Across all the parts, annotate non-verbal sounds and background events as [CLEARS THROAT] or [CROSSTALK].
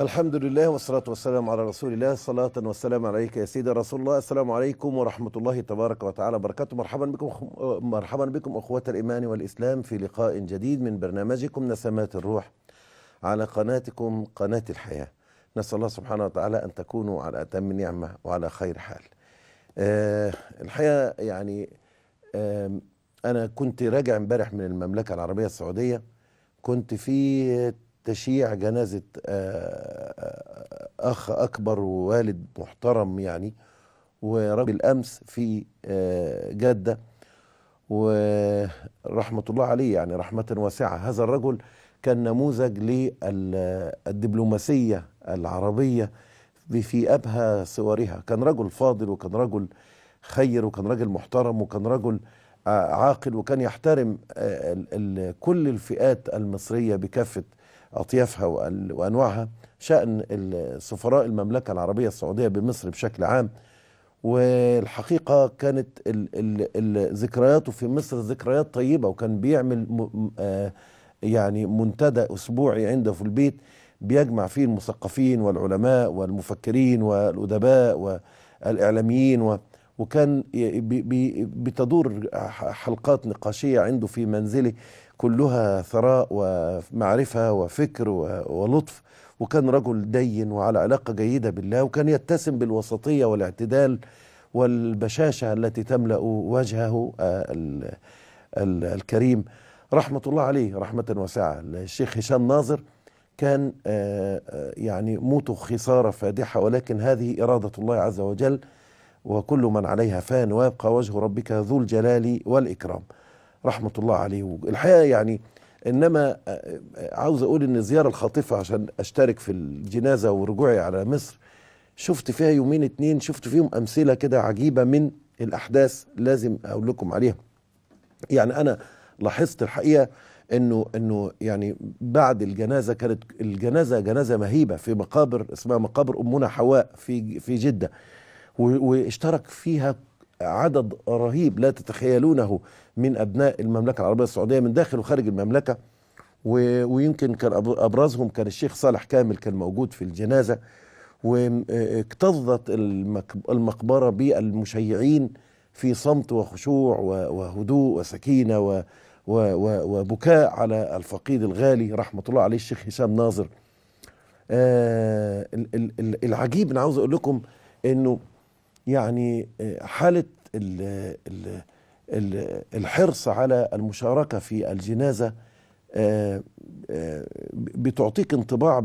الحمد لله والصلاة والسلام على رسول الله صلاة والسلام عليك يا سيدي رسول الله السلام عليكم ورحمة الله تبارك وتعالى وبركاته مرحبا بكم مرحبا بكم أخوة الإيمان والإسلام في لقاء جديد من برنامجكم نسمات الروح على قناتكم قناة الحياة نسأل الله سبحانه وتعالى أن تكونوا على أتم نعمة وعلى خير حال آه، الحياة الحقيقة يعني أنا كنت راجع امبارح من المملكة العربية السعودية كنت في تشييع جنازة آه، آه، آه، أخ أكبر ووالد محترم يعني ورجل أمس في جدة ورحمة الله عليه يعني رحمة واسعة هذا الرجل كان نموذج للدبلوماسية العربية في أبهى صورها كان رجل فاضل وكان رجل خير وكان رجل محترم وكان رجل عاقل وكان يحترم كل الفئات المصرية بكافة أطيافها وأنواعها شأن سفراء المملكة العربية السعودية بمصر بشكل عام والحقيقة كانت ذكرياته في مصر ذكريات طيبة وكان بيعمل آه، يعني منتدى أسبوعي عنده في البيت بيجمع فيه المثقفين والعلماء والمفكرين والأدباء والإعلاميين و وكان بتدور حلقات نقاشية عنده في منزله كلها ثراء ومعرفة وفكر ولطف وكان رجل دين وعلى علاقة جيدة بالله وكان يتسم بالوسطية والاعتدال والبشاشة التي تملأ وجهه آه، الكريم رحمة الله عليه رحمة واسعة الشيخ هشام ناظر كان آه، آه، يعني موته خسارة فادحة ولكن هذه إرادة الله عز وجل وكل من عليها فان ويبقى وجه ربك ذو الجلال والإكرام رحمة الله عليه الحقيقة يعني إنما آه، آه، عاوز أقول إن الزيارة الخاطفة عشان أشترك في الجنازة ورجوعي على مصر شفت فيها يومين اتنين شفت فيهم أمثلة كده عجيبة من الأحداث لازم أقول لكم عليها يعني أنا لاحظت الحقيقة انه انه يعني بعد الجنازه كانت الجنازه جنازه مهيبه في مقابر اسمها مقابر امنا حواء في في جده واشترك فيها عدد رهيب لا تتخيلونه من ابناء المملكه العربيه السعوديه من داخل وخارج المملكه ويمكن كان ابرزهم كان الشيخ صالح كامل كان موجود في الجنازه واكتظت المقبره بالمشيعين في صمت وخشوع وهدوء وسكينه وبكاء على الفقيد الغالي رحمه الله عليه الشيخ هشام ناظر آه، العجيب انا عاوز اقول لكم انه يعني آه، حالة ال الـ الـ الحرص على المشاركة في الجنازة آه، آه، بتعطيك انطباع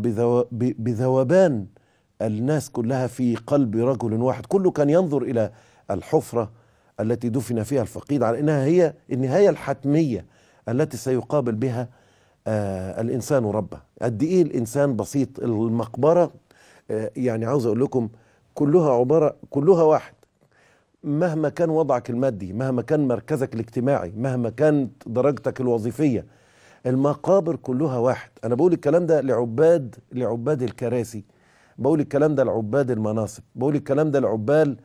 بذوبان الناس كلها في قلب رجل واحد كله كان ينظر إلى الحفرة التي دفن فيها الفقيد على أنها هي النهاية الحتمية التي سيقابل بها الإنسان ربه قد إيه الإنسان بسيط المقبرة يعني عاوز أقول لكم كلها عبارة كلها واحد مهما كان وضعك المادي مهما كان مركزك الاجتماعي مهما كانت درجتك الوظيفية المقابر كلها واحد أنا بقول الكلام ده لعباد لعباد الكراسي بقول الكلام ده لعباد المناصب بقول الكلام ده لعبال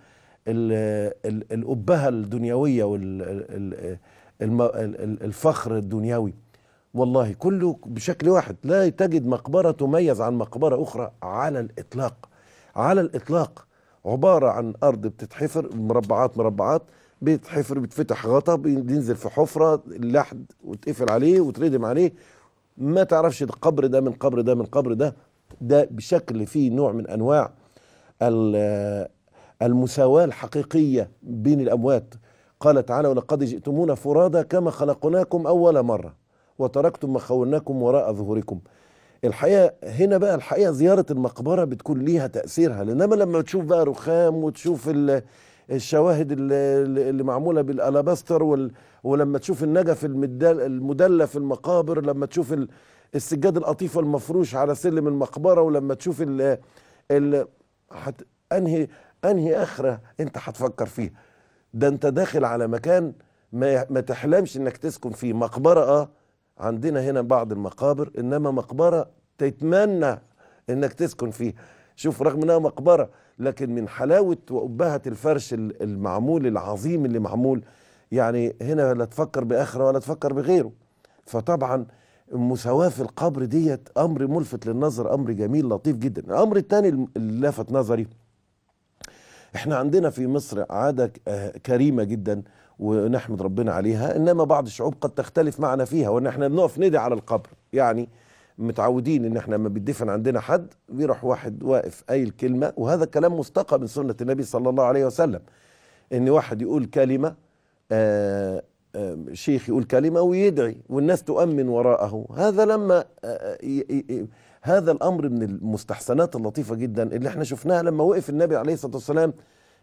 الأبهة الدنيوية والفخر الدنيوي والله كله بشكل واحد لا تجد مقبرة تميز عن مقبرة أخرى على الإطلاق على الإطلاق عبارة عن أرض بتتحفر مربعات مربعات بيتحفر بيتفتح غطا بينزل في حفرة اللحد وتقفل عليه وتردم عليه ما تعرفش القبر ده من قبر ده من قبر ده ده بشكل فيه نوع من أنواع المساواة الحقيقية بين الأموات قال تعالى ولقد جئتمونا فرادى كما خلقناكم أول مرة وتركتم ما خولناكم وراء ظهوركم الحقيقه هنا بقى الحقيقه زياره المقبره بتكون ليها تاثيرها لانما لما تشوف بقى رخام وتشوف الشواهد اللي, معموله بالالاباستر ولما تشوف النجف المدلى في المقابر لما تشوف السجاد القطيف المفروش على سلم المقبره ولما تشوف ال حت انهي انهي اخره انت هتفكر فيها ده انت داخل على مكان ما, ما تحلمش انك تسكن فيه مقبره اه عندنا هنا بعض المقابر انما مقبره تتمنى انك تسكن فيها شوف رغم انها مقبره لكن من حلاوه وابهه الفرش المعمول العظيم اللي معمول يعني هنا لا تفكر باخره ولا تفكر بغيره فطبعا المساواه في القبر ديت امر ملفت للنظر امر جميل لطيف جدا الامر الثاني اللي لفت نظري احنا عندنا في مصر عاده آه، كريمه جدا ونحمد ربنا عليها انما بعض الشعوب قد تختلف معنا فيها وان احنا بنقف ندي على القبر يعني متعودين ان احنا لما بيدفن عندنا حد بيروح واحد واقف قايل كلمه وهذا كلام مستقى من سنه النبي صلى الله عليه وسلم ان واحد يقول كلمه آآ آه، آآ آه، شيخ يقول كلمه ويدعي والناس تؤمن وراءه هذا لما آه، هذا الامر من المستحسنات اللطيفه جدا اللي احنا شفناها لما وقف النبي عليه الصلاه والسلام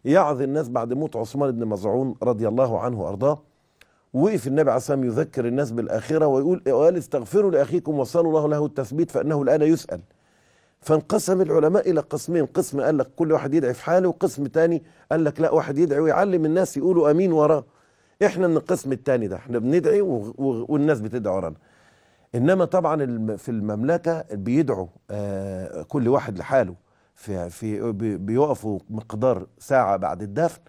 يعظ الناس بعد موت عثمان بن مظعون رضي الله عنه وارضاه وقف النبي عليه الصلاه والسلام يذكر الناس بالاخره ويقول وقال استغفروا لاخيكم وصلوا الله له التثبيت فانه الان يسال فانقسم العلماء الى قسمين قسم قال لك كل واحد يدعي في حاله وقسم تاني قال لك لا واحد يدعي ويعلم الناس يقولوا امين وراه احنا من القسم التاني ده احنا بندعي والناس بتدعي ورانا انما طبعا في المملكه بيدعوا آه، كل واحد لحاله في في بيقفوا مقدار ساعه بعد الدفن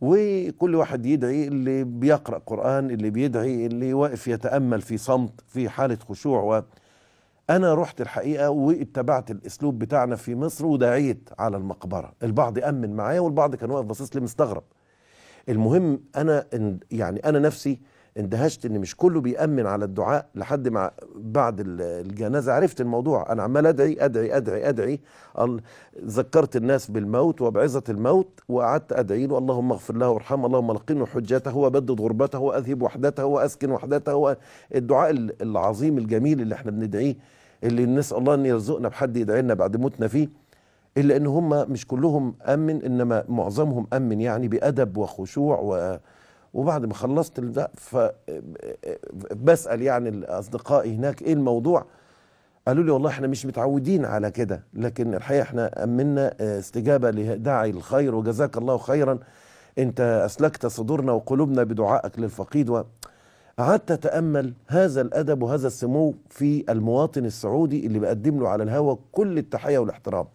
وكل واحد يدعي اللي بيقرا قران اللي بيدعي اللي واقف يتامل في صمت في حاله خشوع و انا رحت الحقيقه واتبعت الاسلوب بتاعنا في مصر ودعيت على المقبره البعض امن معايا والبعض كان واقف باصص لي مستغرب المهم انا يعني انا نفسي اندهشت ان مش كله بيأمن على الدعاء لحد ما بعد الجنازه عرفت الموضوع انا عمال ادعي ادعي ادعي ادعي ذكرت الناس بالموت وبعظه الموت وقعدت ادعي له اللهم اغفر له وارحمه اللهم لقنه حجته وبدد غربته واذهب وحدته واسكن وحدته الدعاء العظيم الجميل اللي احنا بندعيه اللي نسال الله ان يرزقنا بحد يدعي لنا بعد موتنا فيه الا ان هم مش كلهم امن انما معظمهم امن يعني بادب وخشوع و وبعد ما خلصت ده آه، آه، بسال يعني اصدقائي هناك ايه الموضوع قالوا لي والله احنا مش متعودين على كده لكن الحقيقه احنا امنا آه، استجابه لداعي الخير وجزاك الله خيرا انت اسلكت صدورنا وقلوبنا بدعائك للفقيد و قعدت اتامل هذا الادب وهذا السمو في المواطن السعودي اللي بقدم له على الهوى كل التحيه والاحترام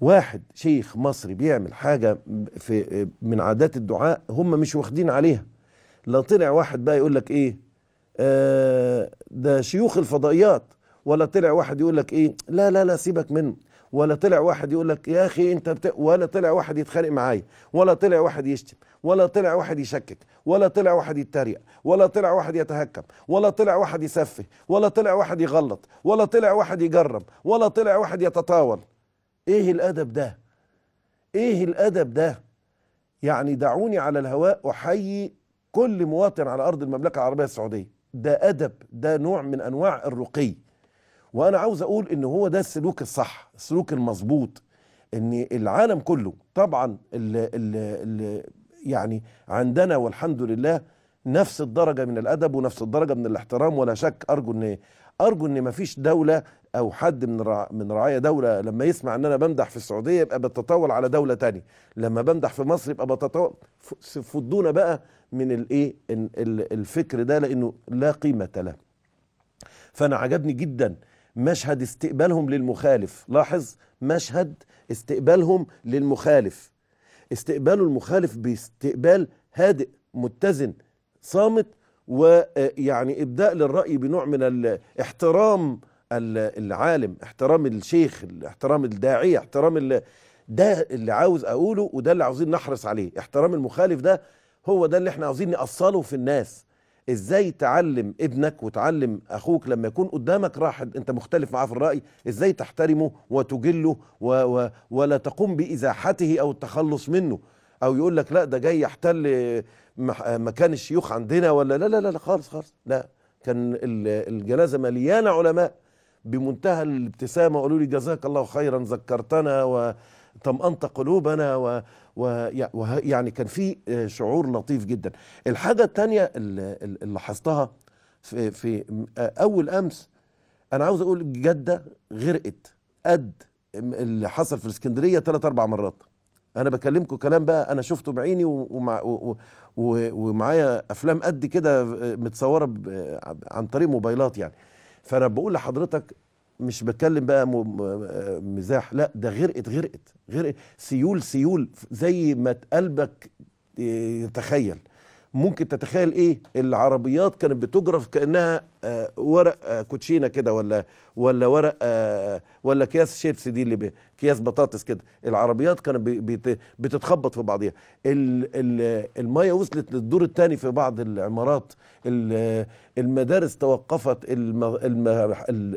واحد شيخ مصري بيعمل حاجة في من عادات الدعاء هم مش واخدين عليها لا طلع واحد بقى يقول لك ايه آه ده شيوخ الفضائيات ولا طلع واحد يقول لك ايه لا لا لا سيبك منه ولا طلع واحد يقول لك يا اخي انت بت... ولا طلع واحد يتخانق معايا ولا طلع واحد يشتم ولا طلع واحد يشكك ولا طلع واحد يتريق ولا طلع واحد يتهكم ولا طلع واحد يسفه ولا طلع واحد يغلط ولا طلع واحد يجرب ولا طلع واحد يتطاول ايه الادب ده ايه الادب ده يعني دعوني على الهواء احيي كل مواطن على ارض المملكه العربيه السعوديه ده ادب ده نوع من انواع الرقي وانا عاوز اقول ان هو ده السلوك الصح السلوك المظبوط ان العالم كله طبعا الـ الـ الـ يعني عندنا والحمد لله نفس الدرجه من الادب ونفس الدرجه من الاحترام ولا شك ارجو ان ارجو ان مفيش دوله او حد من رع... من رعايا دوله لما يسمع ان انا بمدح في السعوديه يبقى بتطاول على دوله تانية لما بمدح في مصر يبقى بتطاول فضونا بقى من الايه الفكر ده لانه لا قيمه له فانا عجبني جدا مشهد استقبالهم للمخالف لاحظ مشهد استقبالهم للمخالف استقباله المخالف باستقبال هادئ متزن صامت ويعني ابداء للراي بنوع من الاحترام العالم احترام الشيخ احترام الداعية احترام ده اللي عاوز أقوله وده اللي عاوزين نحرص عليه احترام المخالف ده هو ده اللي احنا عاوزين نأصله في الناس ازاي تعلم ابنك وتعلم اخوك لما يكون قدامك راح انت مختلف معاه في الراي ازاي تحترمه وتجله و و ولا تقوم بازاحته او التخلص منه او يقول لك لا ده جاي يحتل مكان الشيوخ عندنا ولا لا لا لا, لا خالص خالص لا كان الجنازه مليانه علماء بمنتهى الابتسامه قالوا لي جزاك الله خيرا ذكرتنا وطمأنت قلوبنا و ويعني كان في شعور لطيف جدا الحاجه الثانيه اللي لاحظتها في, في اول امس انا عاوز اقول جده غرقت قد اللي حصل في الاسكندريه ثلاث اربع مرات انا بكلمكم كلام بقى انا شفته بعيني ومع ومعايا افلام قد كده متصوره عن طريق موبايلات يعني فانا بقول لحضرتك مش بتكلم بقى آه، مزاح لا ده غرقت غرقت غرقت سيول سيول زي ما قلبك آه، تخيل ممكن تتخيل ايه العربيات كانت بتجرف كانها آه، ورق آه، كوتشينه كده ولا ولا ورق آه، ولا اكياس شيبس دي اللي اكياس بطاطس كده العربيات كانت بتتخبط في بعضيها الميه وصلت للدور الثاني في بعض العمارات المدارس توقفت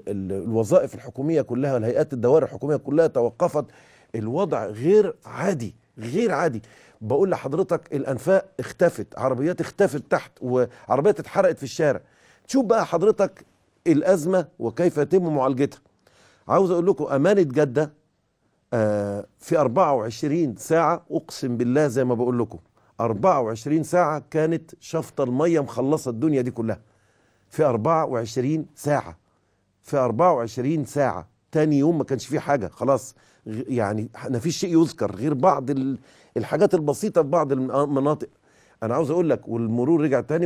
الوظائف الحكوميه كلها والهيئات الدوائر الحكوميه كلها توقفت الوضع غير عادي غير عادي بقول لحضرتك الانفاق اختفت عربيات اختفت تحت وعربيات اتحرقت في الشارع تشوف بقى حضرتك الازمه وكيف يتم معالجتها عاوز اقول لكم امانه جده آه، في 24 ساعه اقسم بالله زي ما بقول لكم 24 ساعه كانت شفطه الميه مخلصه الدنيا دي كلها في 24 ساعه في 24 ساعه تاني يوم ما كانش فيه حاجه خلاص يعني ما فيش شيء يذكر غير بعض الحاجات البسيطه في بعض المناطق آه، انا عاوز اقول لك والمرور رجع تاني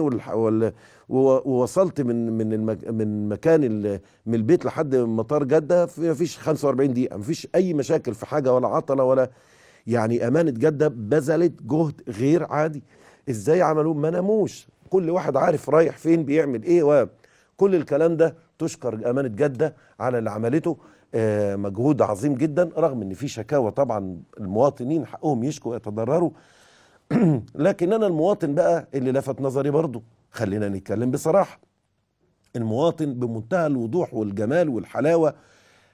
ووصلت من من من مكان من البيت لحد مطار جده ما فيش 45 دقيقه ما فيش اي مشاكل في حاجه ولا عطله ولا يعني امانه جده بذلت جهد غير عادي ازاي عملوه ما ناموش كل واحد عارف رايح فين بيعمل ايه و كل الكلام ده تشكر امانه جده على اللي عملته آه، مجهود عظيم جدا رغم ان في شكاوى طبعا المواطنين حقهم يشكوا ويتضرروا [CLEARS THROAT] لكن انا المواطن بقى اللي لفت نظري برضه خلينا نتكلم بصراحه المواطن بمنتهى الوضوح والجمال والحلاوه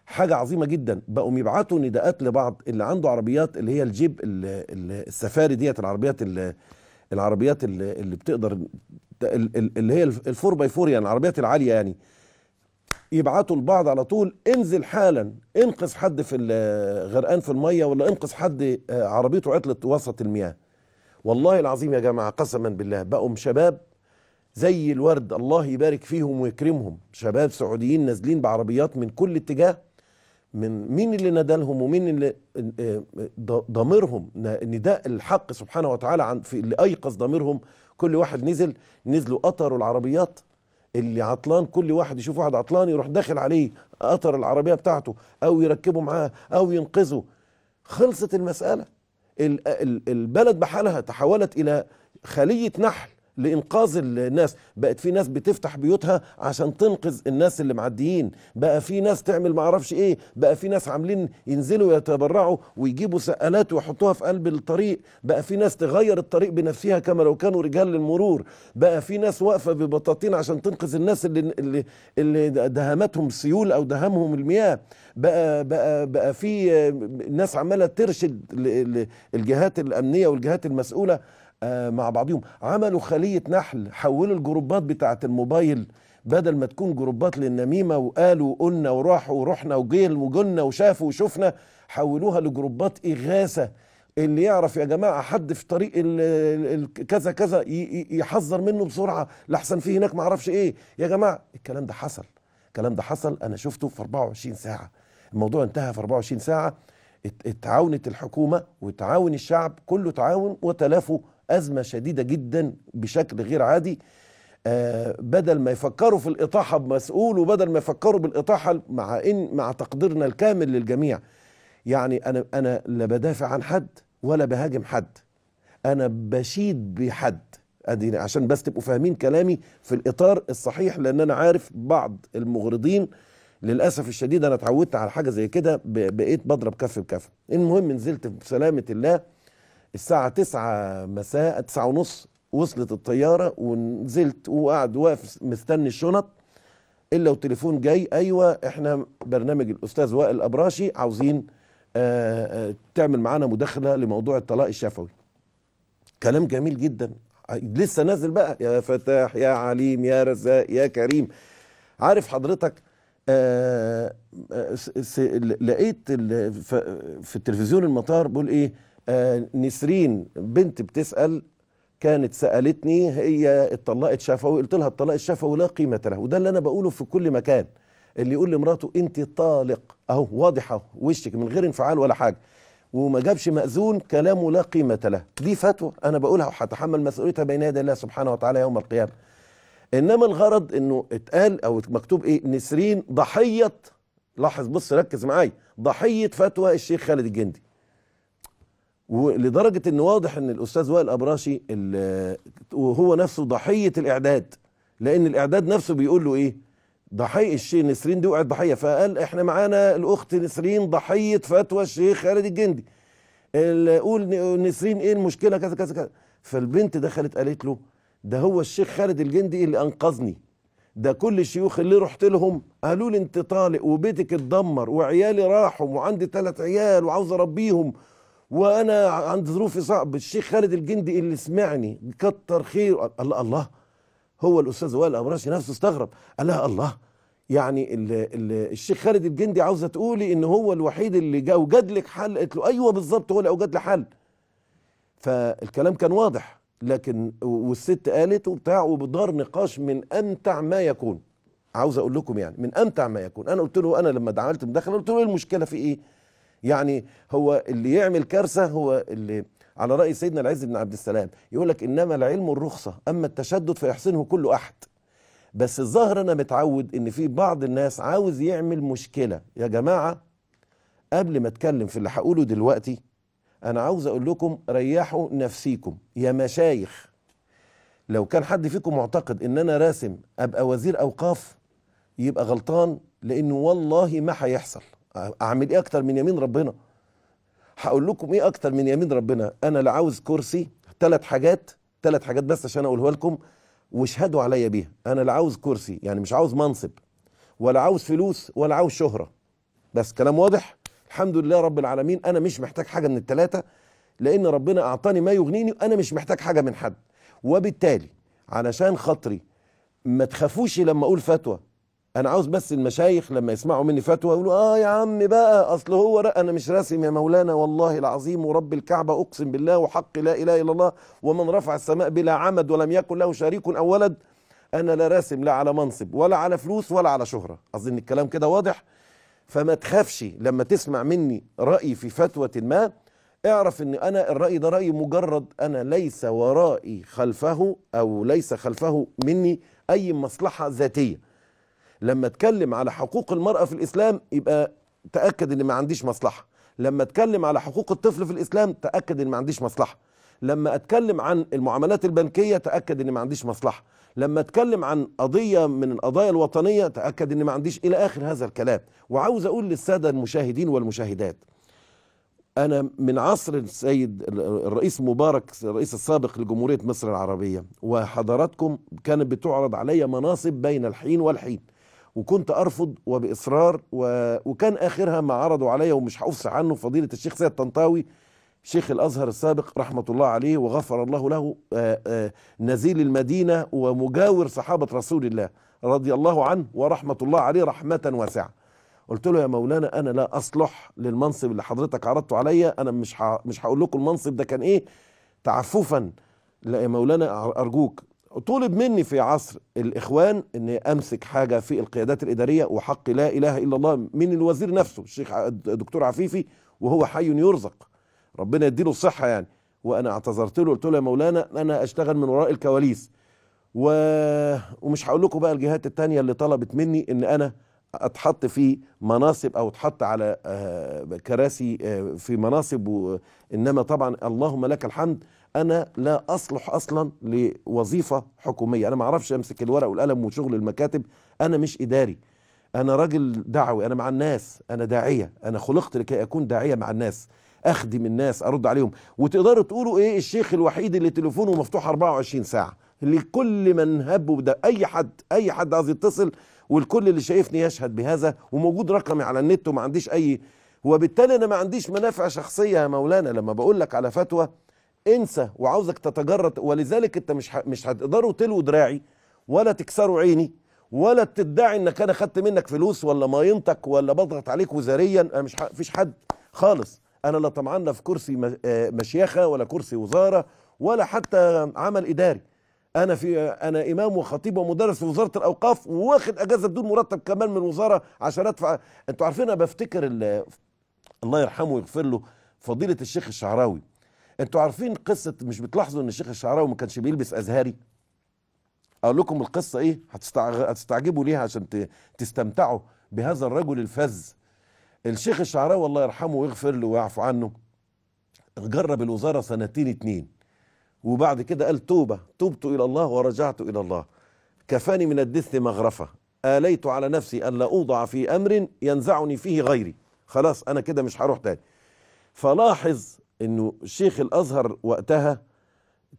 حاجه عظيمه جدا بقوا يبعتوا نداءات لبعض اللي عنده عربيات اللي هي الجيب السفاري ديت العربيات اللي العربيات اللي, اللي بتقدر اللي هي الفور باي فور يعني العربيات العاليه يعني يبعتوا البعض على طول انزل حالا انقذ حد في غرقان في الميه ولا انقذ حد آه، عربيته عطلت وسط المياه والله العظيم يا جماعه قسما بالله بقوا شباب زي الورد الله يبارك فيهم ويكرمهم شباب سعوديين نازلين بعربيات من كل اتجاه من مين اللي ندلهم ومين اللي آه، آه، ضميرهم نداء الحق سبحانه وتعالى عن في اللي ايقظ ضميرهم كل واحد نزل نزلوا قطروا العربيات اللي عطلان كل واحد يشوف واحد عطلان يروح داخل عليه قطر العربيه بتاعته او يركبه معاه او ينقذه خلصت المساله البلد بحالها تحولت الى خليه نحل لانقاذ الناس بقت في ناس بتفتح بيوتها عشان تنقذ الناس اللي معديين بقى في ناس تعمل معرفش ايه بقى في ناس عاملين ينزلوا يتبرعوا ويجيبوا سقالات ويحطوها في قلب الطريق بقى في ناس تغير الطريق بنفسها كما لو كانوا رجال للمرور بقى في ناس واقفه ببطاطين عشان تنقذ الناس اللي اللي, اللي دهمتهم السيول او دهمهم المياه بقى بقى بقى في ناس عماله ترشد الجهات الامنيه والجهات المسؤوله آه، مع بعضهم عملوا خلية نحل حولوا الجروبات بتاعة الموبايل بدل ما تكون جروبات للنميمة وقالوا وقلنا وراحوا ورحنا وجيل وجلنا وشافوا وشفنا حولوها لجروبات إغاثة اللي يعرف يا جماعة حد في طريق كذا كذا يحذر منه بسرعة لحسن فيه هناك معرفش ايه يا جماعة الكلام ده حصل الكلام ده حصل انا شفته في 24 ساعة الموضوع انتهى في 24 ساعة اتعاونت الحكومة وتعاون الشعب كله تعاون وتلافوا أزمة شديدة جدا بشكل غير عادي آه بدل ما يفكروا في الإطاحة بمسؤول وبدل ما يفكروا بالإطاحة مع إن مع تقديرنا الكامل للجميع يعني أنا أنا لا بدافع عن حد ولا بهاجم حد أنا بشيد بحد أدي عشان بس تبقوا فاهمين كلامي في الإطار الصحيح لأن أنا عارف بعض المغرضين للأسف الشديد أنا اتعودت على حاجة زي كده بقيت بضرب كف بكف المهم نزلت بسلامة الله الساعة تسعة مساء تسعة ونص وصلت الطيارة ونزلت وقعد واقف مستني الشنط إلا وتليفون جاي أيوة إحنا برنامج الأستاذ وائل أبراشي عاوزين آه، آه، تعمل معانا مداخلة لموضوع الطلاق الشفوي كلام جميل جدا لسه نازل بقى يا فتاح يا عليم يا رزاق يا كريم عارف حضرتك آآ آه، لقيت في التلفزيون المطار بقول ايه آه، نسرين بنت بتسأل كانت سألتني هي اتطلقت شفوي قلت لها الطلاق الشفوي لا قيمة له وده اللي أنا بقوله في كل مكان اللي يقول لمراته أنت طالق أهو واضحة وشك من غير انفعال ولا حاجة وما جابش مأذون كلامه لا قيمة له دي فتوى أنا بقولها وهتحمل مسؤوليتها بين يدي الله سبحانه وتعالى يوم القيامة إنما الغرض إنه اتقال أو مكتوب إيه نسرين ضحية لاحظ بص ركز معايا ضحية فتوى الشيخ خالد الجندي ولدرجه ان واضح ان الاستاذ وائل ابراشي وهو نفسه ضحيه الاعداد لان الاعداد نفسه بيقول له ايه ضحيه الشيخ نسرين دي وقعت ضحيه فقال احنا معانا الاخت نسرين ضحيه فتوى الشيخ خالد الجندي قول نسرين ايه المشكله كذا كذا كذا فالبنت دخلت قالت له ده هو الشيخ خالد الجندي اللي انقذني ده كل الشيوخ اللي رحت لهم قالوا لي انت طالق وبيتك اتدمر وعيالي راحوا وعندي ثلاث عيال وعاوز اربيهم وانا عند ظروفي صعب الشيخ خالد الجندي اللي سمعني كتر خير الله الله هو الاستاذ وائل ابراشي نفسه استغرب قال لها الله يعني اللي ال الشيخ خالد الجندي عاوزه تقولي ان هو الوحيد اللي جا اوجد لك حل قلت له ايوه بالظبط هو اللي اوجد لي حل فالكلام كان واضح لكن والست قالت وبتاع وبدار نقاش من امتع ما يكون عاوز اقول لكم يعني من امتع ما يكون انا قلت له انا لما دعملت مداخله قلت له ايه المشكله في ايه يعني هو اللي يعمل كارثة هو اللي على رأي سيدنا العز بن عبد السلام يقول لك إنما العلم الرخصة أما التشدد فيحسنه كل أحد بس الظاهر أنا متعود إن في بعض الناس عاوز يعمل مشكلة يا جماعة قبل ما أتكلم في اللي هقوله دلوقتي أنا عاوز أقول لكم ريحوا نفسيكم يا مشايخ لو كان حد فيكم معتقد إن أنا راسم أبقى وزير أوقاف يبقى غلطان لأنه والله ما هيحصل اعمل ايه اكتر من يمين ربنا هقول لكم ايه اكتر من يمين ربنا انا لا عاوز كرسي ثلاث حاجات ثلاث حاجات بس عشان اقولها لكم واشهدوا عليا بيها انا لا عاوز كرسي يعني مش عاوز منصب ولا عاوز فلوس ولا عاوز شهره بس كلام واضح الحمد لله رب العالمين انا مش محتاج حاجه من الثلاثه لان ربنا اعطاني ما يغنيني وانا مش محتاج حاجه من حد وبالتالي علشان خاطري ما تخافوش لما اقول فتوى انا عاوز بس المشايخ لما يسمعوا مني فتوى يقولوا اه يا عم بقى اصل هو رأى انا مش راسم يا مولانا والله العظيم ورب الكعبه اقسم بالله وحق لا اله الا الله ومن رفع السماء بلا عمد ولم يكن له شريك او ولد انا لا راسم لا على منصب ولا على فلوس ولا على شهره اظن الكلام كده واضح فما تخافش لما تسمع مني راي في فتوى ما اعرف ان انا الراي ده راي مجرد انا ليس ورائي خلفه او ليس خلفه مني اي مصلحه ذاتيه لما اتكلم على حقوق المرأة في الإسلام يبقى تأكد إن ما عنديش مصلحة لما اتكلم على حقوق الطفل في الإسلام تأكد إن ما عنديش مصلحة لما اتكلم عن المعاملات البنكيه تاكد ان ما عنديش مصلحه لما اتكلم عن قضيه من القضايا الوطنيه تاكد ان ما عنديش الى اخر هذا الكلام وعاوز اقول للساده المشاهدين والمشاهدات انا من عصر السيد الرئيس مبارك الرئيس السابق لجمهوريه مصر العربيه وحضراتكم كانت بتعرض علي مناصب بين الحين والحين وكنت ارفض وباصرار و... وكان اخرها ما عرضوا عليا ومش هفصح عنه فضيله الشيخ سيد طنطاوي شيخ الازهر السابق رحمه الله عليه وغفر الله له آآ آه، آآ آه، نزيل المدينه ومجاور صحابه رسول الله رضي الله عنه ورحمه الله عليه رحمه واسعه. قلت له يا مولانا انا لا اصلح للمنصب اللي حضرتك عرضته عليا انا مش ح... مش هقول لكم المنصب ده كان ايه تعففا لا يا مولانا ارجوك طلب مني في عصر الاخوان ان امسك حاجه في القيادات الاداريه وحق لا اله الا الله من الوزير نفسه الشيخ الدكتور عفيفي وهو حي يرزق ربنا يديله الصحه يعني وانا اعتذرت له قلت له يا مولانا انا اشتغل من وراء الكواليس و... ومش هقول لكم بقى الجهات التانية اللي طلبت مني ان انا اتحط في مناصب او اتحط على آه، كراسي آه، في مناصب و... انما طبعا اللهم لك الحمد انا لا اصلح اصلا لوظيفه حكوميه انا ما اعرفش امسك الورق والقلم وشغل المكاتب انا مش اداري انا راجل دعوي انا مع الناس انا داعيه انا خلقت لكي اكون داعيه مع الناس اخدم الناس ارد عليهم وتقدروا تقولوا ايه الشيخ الوحيد اللي تليفونه مفتوح 24 ساعه لكل من هب ده اي حد اي حد عايز يتصل والكل اللي شايفني يشهد بهذا وموجود رقمي على النت وما عنديش اي وبالتالي انا ما عنديش منافع شخصيه يا مولانا لما بقول لك على فتوى انسى وعاوزك تتجرد ولذلك انت مش مش هتقدروا تلو دراعي ولا تكسروا عيني ولا تدعي انك انا خدت منك فلوس ولا ماينتك ولا بضغط عليك وزاريا انا مش فيش حد خالص انا لا طمعنا في كرسي آه، مشيخه ولا كرسي وزاره ولا حتى عمل اداري انا في انا امام وخطيب ومدرس في وزاره الاوقاف واخد اجازه بدون مرتب كمان من الوزاره عشان ادفع انتوا عارفين انا بفتكر الله يرحمه ويغفر له فضيله الشيخ الشعراوي انتوا عارفين قصه مش بتلاحظوا ان الشيخ الشعراوي ما كانش بيلبس ازهري اقول لكم القصه ايه هتستعجبوا ليها عشان تستمتعوا بهذا الرجل الفذ الشيخ الشعراوي الله يرحمه ويغفر له ويعفو عنه جرب الوزاره سنتين اتنين وبعد كده قال توبه تبت الى الله ورجعت الى الله كفاني من الدث مغرفه اليت على نفسي الا اوضع في امر ينزعني فيه غيري خلاص انا كده مش هروح تاني فلاحظ انه شيخ الازهر وقتها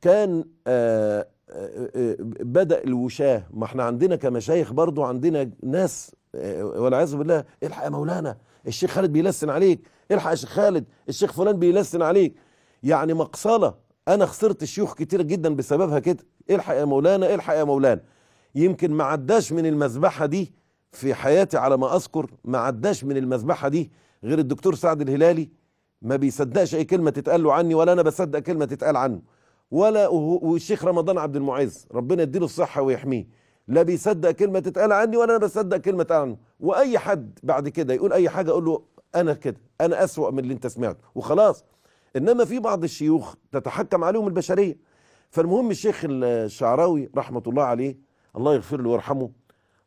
كان آآ آه، آآ آه، آه، بدا الوشاه ما احنا عندنا كمشايخ برضو عندنا ناس والعياذ بالله الحق يا مولانا الشيخ خالد بيلسن عليك الحق يا شيخ خالد الشيخ فلان بيلسن عليك يعني مقصله انا خسرت شيوخ كتير جدا بسببها كده الحق يا مولانا الحق يا مولانا يمكن ما عداش من المذبحه دي في حياتي على ما اذكر ما عداش من المذبحه دي غير الدكتور سعد الهلالي ما بيصدقش اي كلمه تتقال له عني ولا انا بصدق كلمه تتقال عنه ولا والشيخ رمضان عبد المعز ربنا يديله الصحه ويحميه لا بيصدق كلمه تتقال عني ولا انا بصدق كلمه تتقال عنه واي حد بعد كده يقول اي حاجه اقول له انا كده انا اسوا من اللي انت سمعته وخلاص انما في بعض الشيوخ تتحكم عليهم البشريه فالمهم الشيخ الشعراوي رحمه الله عليه الله يغفر له ويرحمه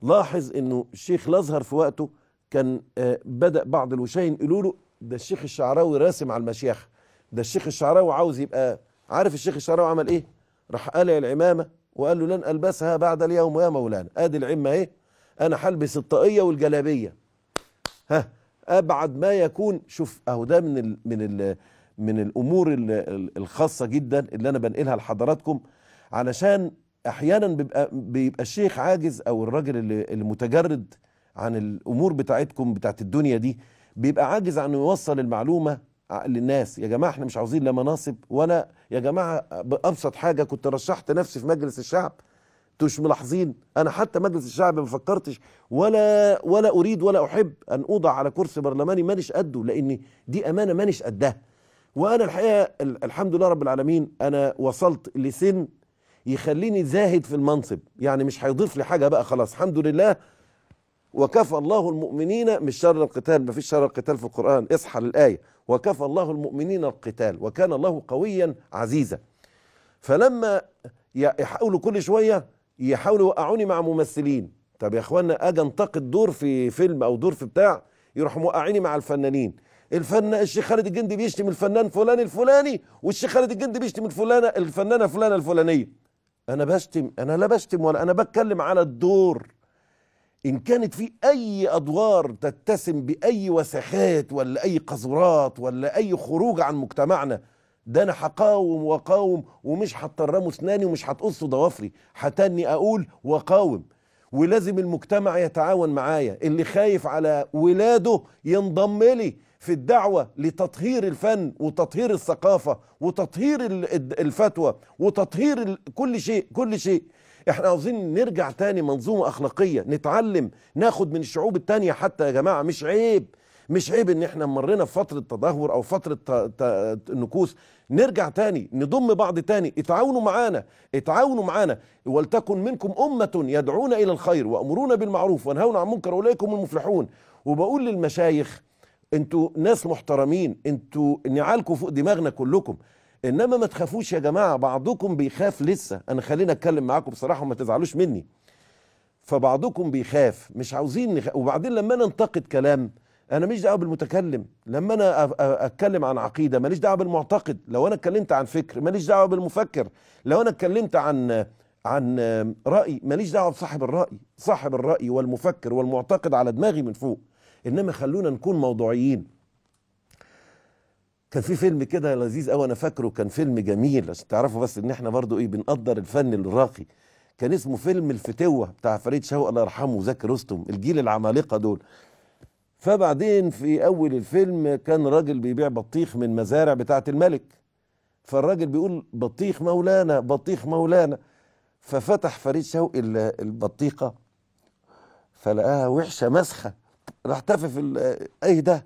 لاحظ انه الشيخ الازهر في وقته كان آه، بدا بعض الوشاين يقولوا له ده الشيخ الشعراوي راسم على المشيخة ده الشيخ الشعراوي عاوز يبقى عارف الشيخ الشعراوي عمل ايه راح قلع العمامة وقال له لن ألبسها بعد اليوم يا مولانا ادي العمة اهي انا هلبس الطاقية والجلابية ها ابعد ما يكون شوف اهو ده من الـ من الـ من الامور الخاصه جدا اللي انا بنقلها لحضراتكم علشان احيانا بيبقى بيبقى الشيخ عاجز او الراجل المتجرد عن الامور بتاعتكم بتاعت الدنيا دي بيبقى عاجز عن يوصل المعلومه للناس يا جماعه احنا مش عاوزين لا مناصب ولا يا جماعه بابسط حاجه كنت رشحت نفسي في مجلس الشعب مش ملاحظين انا حتى مجلس الشعب ما فكرتش ولا ولا اريد ولا احب ان اوضع على كرسي برلماني مانيش قده لان دي امانه مانيش قدها وانا الحقيقه الحمد لله رب العالمين انا وصلت لسن يخليني زاهد في المنصب يعني مش هيضيف لي حاجه بقى خلاص الحمد لله وكفى الله المؤمنين مش شر القتال ما فيش شر القتال في القرآن اصحى للآية وكفى الله المؤمنين القتال وكان الله قويا عزيزا فلما يحاولوا كل شوية يحاولوا يوقعوني مع ممثلين طب يا اخوانا اجي انتقد دور في فيلم او دور في بتاع يروحوا موقعيني مع الفنانين الفن الشيخ خالد الجندي بيشتم الفنان فلان الفلاني والشيخ خالد الجندي بيشتم الفلانه الفنانه فلانه الفلانيه انا بشتم انا لا بشتم ولا انا بتكلم على الدور إن كانت في أي أدوار تتسم بأي وساخات ولا أي قذورات ولا أي خروج عن مجتمعنا ده أنا هقاوم وأقاوم ومش هتطرموا أسناني ومش هتقصوا ضوافري هتني أقول وأقاوم ولازم المجتمع يتعاون معايا اللي خايف على ولاده ينضم لي في الدعوة لتطهير الفن وتطهير الثقافة وتطهير الفتوى وتطهير كل شيء كل شيء احنا عاوزين نرجع تاني منظومة أخلاقية نتعلم ناخد من الشعوب التانية حتى يا جماعة مش عيب مش عيب ان احنا مرينا في فتره تدهور او فتره نكوث نرجع تاني نضم بعض تاني اتعاونوا معانا اتعاونوا معانا ولتكن منكم امه يدعون الى الخير وامرون بالمعروف وينهون عن المنكر هم المفلحون وبقول للمشايخ انتوا ناس محترمين انتوا نعالكم فوق دماغنا كلكم انما ما تخافوش يا جماعه بعضكم بيخاف لسه انا خليني اتكلم معاكم بصراحه وما تزعلوش مني فبعضكم بيخاف مش عاوزين نخ... وبعدين لما انا انتقد كلام انا مش دعوه بالمتكلم لما انا اتكلم عن عقيده ماليش دعوه بالمعتقد لو انا اتكلمت عن فكر ماليش دعوه بالمفكر لو انا اتكلمت عن عن راي ماليش دعوه بصاحب الراي صاحب الراي والمفكر والمعتقد على دماغي من فوق انما خلونا نكون موضوعيين كان في فيلم كده لذيذ قوي انا فاكره كان فيلم جميل عشان تعرفوا بس ان احنا برضو ايه بنقدر الفن الراقي كان اسمه فيلم الفتوه بتاع فريد شوقي الله يرحمه وزكي رستم الجيل العمالقه دول فبعدين في اول الفيلم كان راجل بيبيع بطيخ من مزارع بتاعه الملك فالراجل بيقول بطيخ مولانا بطيخ مولانا ففتح فريد شوقي البطيخه فلقاها وحشه مسخه راح تفف ايه ده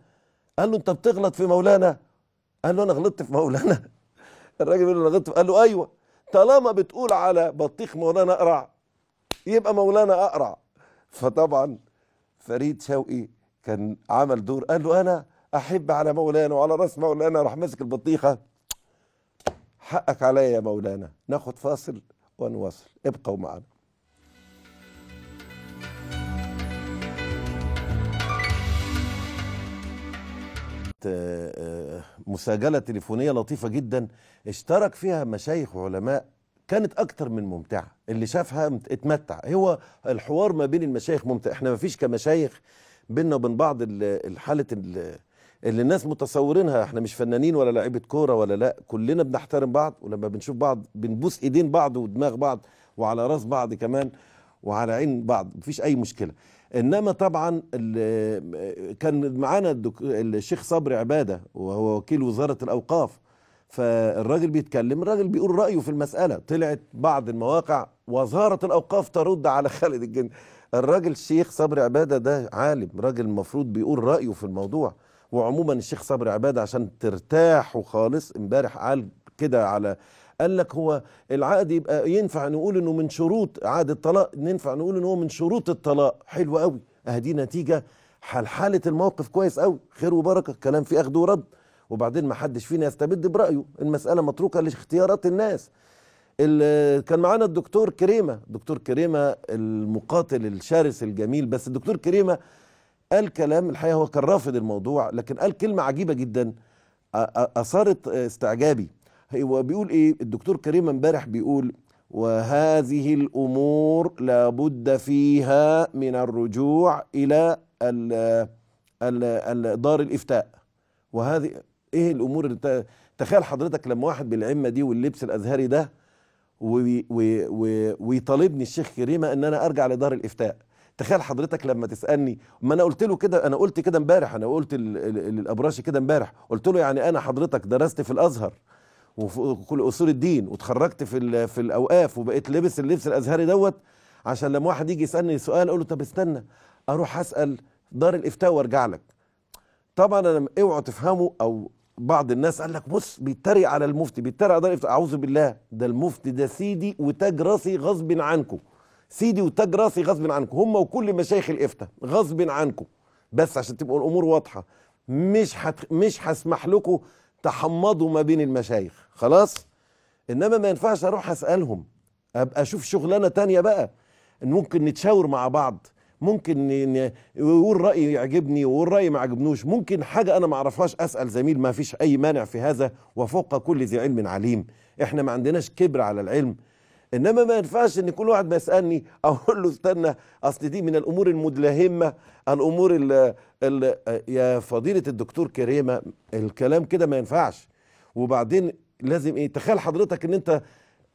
قال له انت بتغلط في مولانا قال له انا غلطت في مولانا [LAUGHS] الراجل بيقول له انا غلطت قال له ايوه طالما بتقول على بطيخ مولانا اقرع يبقى مولانا اقرع فطبعا فريد شوقي كان عمل دور قال له انا احب على مولانا وعلى راس مولانا راح ماسك البطيخه حقك عليا يا مولانا ناخد فاصل ونواصل ابقوا معنا مساجلة تليفونية لطيفة جدا اشترك فيها مشايخ وعلماء كانت اكتر من ممتعه اللي شافها اتمتع هو الحوار ما بين المشايخ ممتع احنا ما فيش كمشايخ بينا وبين بعض الحاله اللي, اللي الناس متصورينها احنا مش فنانين ولا لعيبه كوره ولا لا كلنا بنحترم بعض ولما بنشوف بعض بنبوس ايدين بعض ودماغ بعض وعلى راس بعض كمان وعلى عين بعض مفيش اي مشكله انما طبعا كان معانا الشيخ صبري عباده وهو وكيل وزاره الاوقاف فالراجل بيتكلم الراجل بيقول رايه في المساله طلعت بعض المواقع وزاره الاوقاف ترد على [LAUGHS] خالد الجن الراجل الشيخ صبري عباده ده عالم راجل المفروض بيقول رايه في الموضوع وعموما الشيخ صبري عباده عشان ترتاحوا خالص امبارح قال كده على قال لك هو العقد يبقى ينفع نقول انه من شروط عقد الطلاق ينفع نقول ان هو من شروط الطلاق حلو قوي اهدي نتيجه حال حاله الموقف كويس قوي خير وبركه كلام فيه اخذ ورد وبعدين ما حدش فينا يستبد برايه المساله متروكه لاختيارات الناس كان معانا الدكتور كريمه دكتور كريمه المقاتل الشرس الجميل بس الدكتور كريمه قال كلام الحقيقه هو كان رافض الموضوع لكن قال كلمه عجيبه جدا اثارت استعجابي هو بيقول ايه الدكتور كريم امبارح بيقول وهذه الامور لابد فيها من الرجوع الى ال ال الـ دار الافتاء وهذه ايه الامور اللي تخيل حضرتك لما واحد بالعمه دي واللبس الازهري ده ويطالبني الشيخ كريمه ان انا ارجع لدار الافتاء تخيل حضرتك لما تسالني ما انا قلت له كده انا قلت كده امبارح انا قلت للابراشي كده امبارح قلت له يعني انا حضرتك درست في الازهر وكل اصول الدين وتخرجت في في الاوقاف وبقيت لبس اللبس الازهري دوت عشان لما واحد يجي يسالني سؤال اقول له طب استنى اروح اسال دار الافتاء وارجع لك طبعا انا اوعوا تفهموا او بعض الناس قال لك بص بيتريق على المفتي بيتريق على دار الافتاء اعوذ بالله ده المفتي ده سيدي وتاج راسي غصب عنكم سيدي وتاج راسي غصب عنكم هم وكل مشايخ الافتاء غصب عنكم بس عشان تبقوا الامور واضحه مش حت... مش هسمح لكم تحمضوا ما بين المشايخ خلاص انما ما ينفعش اروح اسالهم ابقى اشوف شغلانه تانية بقى ان ممكن نتشاور مع بعض ممكن يقول راي يعجبني ويقول راي ما عجبنوش ممكن حاجه انا ما اعرفهاش اسال زميل ما فيش اي مانع في هذا وفوق كل ذي علم عليم احنا ما عندناش كبر على العلم انما ما ينفعش ان كل واحد ما يسالني اقول له استنى اصل دي من الامور المدلهمه الامور الـ الـ يا فضيله الدكتور كريمه الكلام كده ما ينفعش وبعدين لازم ايه تخيل حضرتك ان انت